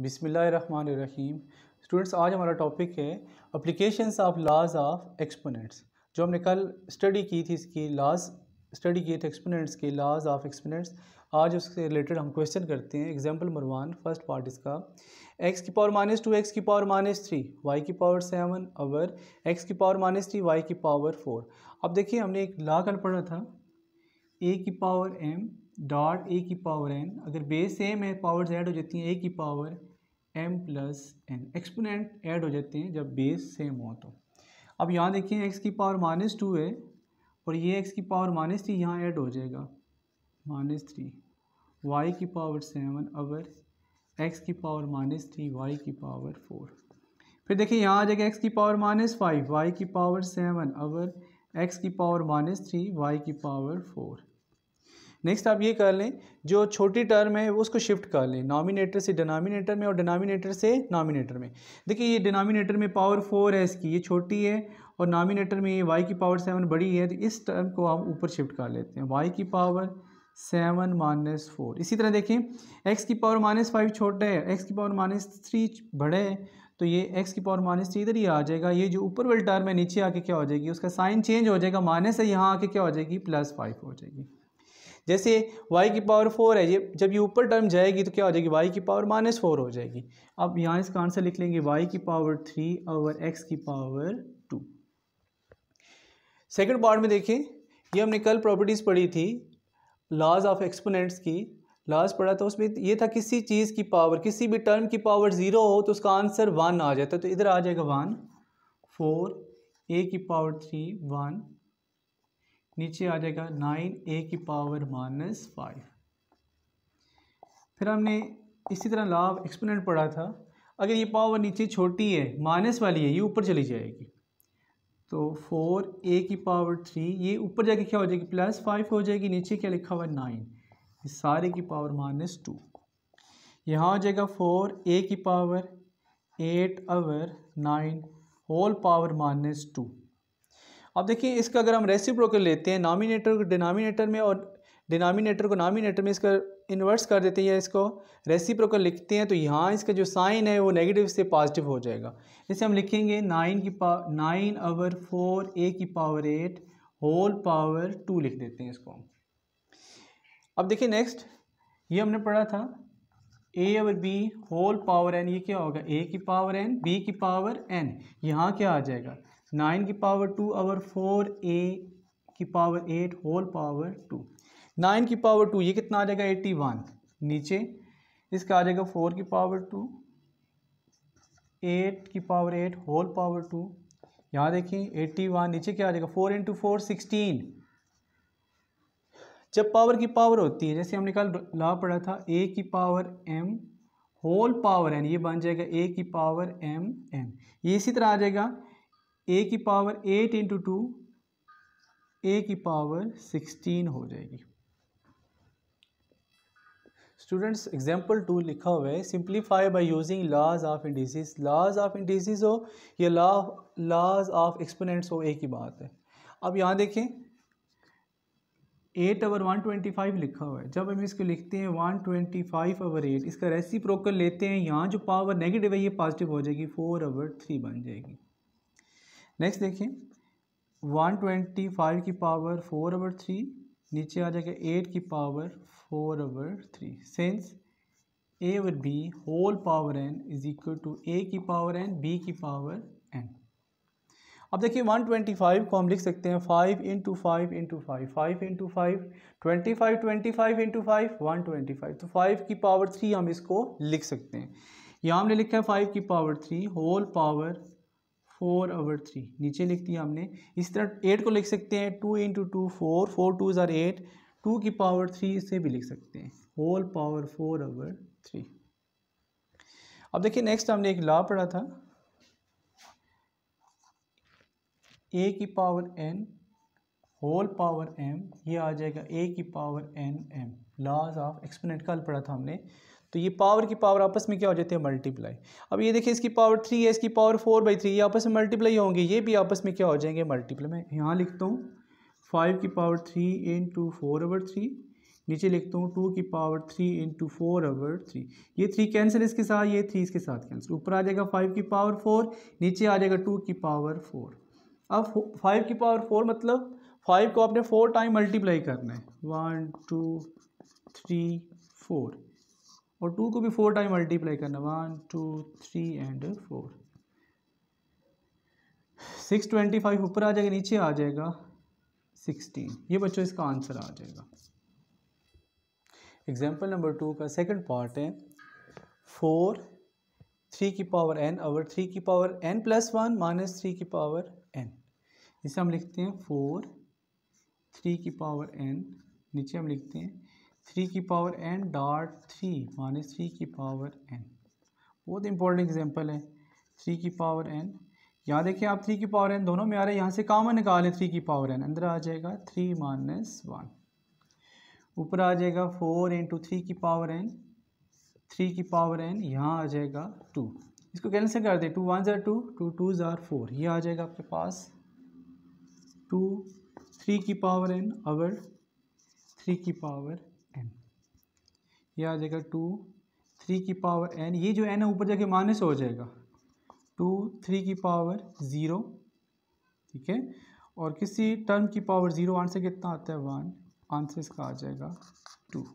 बिसमीम स्टूडेंट्स आज हमारा टॉपिक है application of laws of exponents जो हमने कल स्टडी की थी इसकी लाज स्टडी किए थे एक्सपोनेंट्स के लाज ऑफ एक्सपोनेंट्स आज उसके रिलेटेड हम क्वेश्चन करते हैं example number one first part इसका एक्स की पावर माइनस टू एक्स की पावर माइनस थ्री वाई की पावर सेवन अवर एक्स की पावर माइनस थ्री वाई की पावर फोर अब देखिए हमने एक ला कल पढ़ा था ए की पावर एम डॉट ए की पावर एन अगर बेस सेम है पावर जेड हो जाती है ए की power m plus n exponent add हो जाते हैं जब बेस सेम हो तो अब यहाँ देखिए एक्स की पावर माइनस टू है और ये एक्स की पावर माइनस थ्री यहाँ ऐड हो जाएगा माइनस थ्री वाई की पावर सेवन अगर एक्स की पावर माइनस थ्री वाई की पावर फोर फिर देखिए यहाँ आ जाएगा एक्स की पावर माइनस फाइव वाई की पावर सेवन अगर एक्स की पावर माइनस थ्री वाई की पावर फोर नेक्स्ट आप ये कर लें जो छोटी टर्म है उसको शिफ्ट कर लें नॉमिनेटर से डिनोमिनेटर में और डिनोमिनेटर से नॉमिनेटर में देखिए ये डिनामिनेटर में पावर फोर है इसकी ये छोटी है और नॉमिनेटर में ये वाई की पावर सेवन बड़ी है तो इस टर्म को आप ऊपर शिफ्ट कर लेते हैं वाई की पावर सेवन माइनस फोर इसी तरह देखें एक्स की पावर माइनस फाइव छोटा है एक्स की पावर माइनस थ्री बड़े है तो ये एक्स की पावर माइनस थ्री इधर ही आ जाएगा ये जो ऊपर वाली टर्म है नीचे आके क्या हो जाएगी उसका साइन चेंज हो जाएगा माइनस है यहाँ आके क्या हो जाएगी प्लस फाइव हो जाएगी जैसे y की पावर फोर है ये जब ये ऊपर टर्म जाएगी तो क्या हो जाएगी y की पावर माइनस फोर हो जाएगी अब यहाँ इसका आंसर लिख लेंगे y की पावर थ्री और x की पावर टू सेकेंड पार्ट में देखें ये हमने कल प्रॉपर्टीज़ पढ़ी थी लॉज ऑफ एक्सपोनेंट्स की लॉज पढ़ा था तो उसमें ये था किसी चीज़ की पावर किसी भी टर्म की पावर ज़ीरो हो तो उसका आंसर वन आ जाता है तो इधर आ जाएगा वन फोर ए की पावर थ्री वन नीचे आ जाएगा नाइन ए की पावर माइनस फाइव फिर हमने इसी तरह लाभ एक्सपोनेंट पढ़ा था अगर ये पावर नीचे छोटी है माइनस वाली है ये ऊपर चली जाएगी तो फोर ए की पावर थ्री ये ऊपर जाके क्या हो जाएगी प्लस फाइव हो जाएगी नीचे क्या लिखा हुआ है नाइन सारे की पावर माइनस टू यहाँ हो जाएगा फोर ए की power eight over nine whole power minus two अब देखिए इसका अगर हम रेसिप्रोकल लेते हैं नॉमिनेटर को डिनोमिनेटर में और डिनोमिनेटर को नॉमिनेटर में इसका इन्वर्स कर देते हैं इसको रेसिप्रोकल लिखते हैं तो यहाँ इसका जो साइन है वो नेगेटिव से पॉजिटिव हो जाएगा इसे हम लिखेंगे नाइन की power nine over four a की power eight whole power two लिख देते हैं इसको अब देखिए नेक्स्ट ये हमने पढ़ा था ए और बी होल पावर एन ये क्या होगा ए की पावर एन बी की पावर एन यहाँ क्या आ जाएगा नाइन की पावर टू और फोर ए की power eight whole power two nine की पावर टू ये कितना आ जाएगा एट्टी वन नीचे इसका आ जाएगा फोर की पावर टू एट की power eight whole power two यहाँ देखें एट्टी वन नीचे क्या आ जाएगा फोर इंटू फोर सिक्सटीन जब पावर की पावर होती है जैसे हमने कल ला पढ़ा था ए की power m whole power n ये बन जाएगा ए की पावर एम एन ये इसी तरह आ जाएगा ए की power eight into two a की पावर सिक्सटीन हो जाएगी स्टूडेंट्स एग्जाम्पल टू लिखा हुआ है simplify by using laws of indices laws of indices हो या लॉ लॉज ऑफ एक्सपोनेंट्स हो ए की बात है अब यहाँ देखें eight over one twenty five लिखा हुआ है जब हम इसको लिखते हैं one twenty five over eight इसका रेसी प्रोकर लेते हैं यहाँ जो पावर नेगेटिव है ये पॉजिटिव हो जाएगी फोर अवर थ्री बन जाएगी नेक्स्ट देखिए वन ट्वेंटी फाइव की पावर फोर अवर थ्री नीचे आ जाएगा एट की power four over three since a और b whole power n is equal to a की पावर एन बी की पावर एन अब देखिए वन ट्वेंटी फाइव को हम लिख सकते हैं five into five into five five into five twenty five twenty five into five one twenty five तो फाइव की पावर थ्री हम इसको लिख सकते हैं यहाँ हमने लिखा है फाइव की power three whole power four over three नीचे लिख दिया हमने इस तरह एट को लिख सकते हैं two into two four four two ज़ार एट टू की पावर थ्री से भी लिख सकते हैं whole power four over three अब देखिए नेक्स्ट हमने एक लॉ पढ़ा था ए की power n whole power m ये आ जाएगा ए की power n m laws of exponent कल पढ़ा था हमने तो ये पावर की पावर आपस में क्या हो जाती है मल्टीप्लाई अब ये देखिए इसकी पावर थ्री है इसकी पावर फोर बाई थ्री ये आपस में मल्टीप्लाई होंगे ये भी आपस में क्या हो जाएंगे मल्टीप्लाई मैं यहाँ लिखता हूँ फाइव की power three into four over three नीचे लिखता हूँ टू की power three into four over three ये थ्री कैंसिल इसके साथ ये थ्री इसके साथ कैंसिल ऊपर आ जाएगा फाइव की पावर फोर नीचे आ जाएगा टू की पावर फोर अब फाइव की पावर फोर मतलब फाइव को आपने फोर टाइम मल्टीप्लाई करना है वन टू थ्री फोर और टू को भी फोर टाइम मल्टीप्लाई करना one two three and four six twenty five ऊपर आ जाएगा नीचे आ जाएगा सिक्सटीन ये बच्चों इसका आंसर आ जाएगा एग्जाम्पल नंबर टू का सेकेंड पार्ट है फोर थ्री की पावर एन और थ्री की power n plus one minus three की पावर एन इसे हम लिखते हैं फोर थ्री की पावर एन नीचे हम लिखते हैं थ्री की power n dot three minus three की पावर एन बहुत इंपॉर्टेंट एग्जांपल है थ्री की पावर एन यहाँ देखिए आप थ्री की पावर एन दोनों में आ रहे हैं यहाँ से कामन निकालें थ्री की पावर एन अंदर आ जाएगा थ्री माइनस वन ऊपर आ जाएगा फोर इंटू थ्री की पावर एन थ्री की पावर एन यहाँ आ जाएगा टू इसको कैंसिल कर दें टू वन ज़ार टू टू टू ज़ार फोर ये आ जाएगा आपके पास टू थ्री की पावर एन अवर थ्री की पावर एन ये आ जाएगा टू थ्री की पावर एन ये जो एन है ऊपर जाके माइनस हो जाएगा टू थ्री की पावर ज़ीरो ठीक है और किसी टर्म की पावर ज़ीरो आंसर कितना आता है वन आंसर इसका आ जाएगा टू